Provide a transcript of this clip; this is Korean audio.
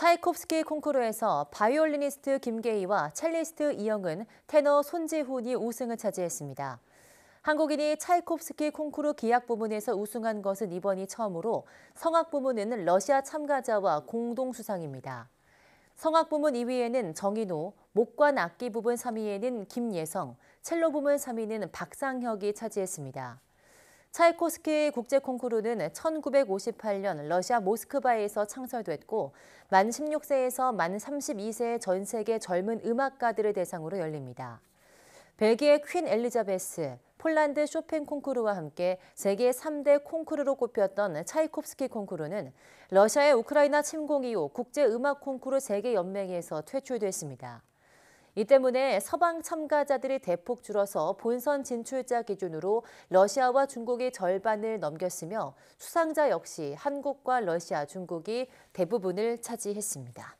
차이콥스키 콩쿠르에서 바이올리니스트 김계희와 첼리스트 이영은, 테너 손지훈이 우승을 차지했습니다. 한국인이 차이콥스키 콩쿠르 기악 부문에서 우승한 것은 이번이 처음으로 성악 부문은 러시아 참가자와 공동 수상입니다. 성악 부문 2위에는 정인호, 목관 악기 부분 3위에는 김예성, 첼로 부문 3위는 박상혁이 차지했습니다. 차이코스키 국제 콩쿠르는 1958년 러시아 모스크바에서 창설됐고 만 16세에서 만 32세의 전 세계 젊은 음악가들을 대상으로 열립니다. 벨기에 퀸 엘리자베스, 폴란드 쇼팽 콩쿠르와 함께 세계 3대 콩쿠르로 꼽혔던 차이콥스키 콩쿠르는 러시아의 우크라이나 침공 이후 국제 음악 콩쿠르 세계 연맹에서 퇴출됐습니다. 이 때문에 서방 참가자들이 대폭 줄어서 본선 진출자 기준으로 러시아와 중국이 절반을 넘겼으며 수상자 역시 한국과 러시아, 중국이 대부분을 차지했습니다.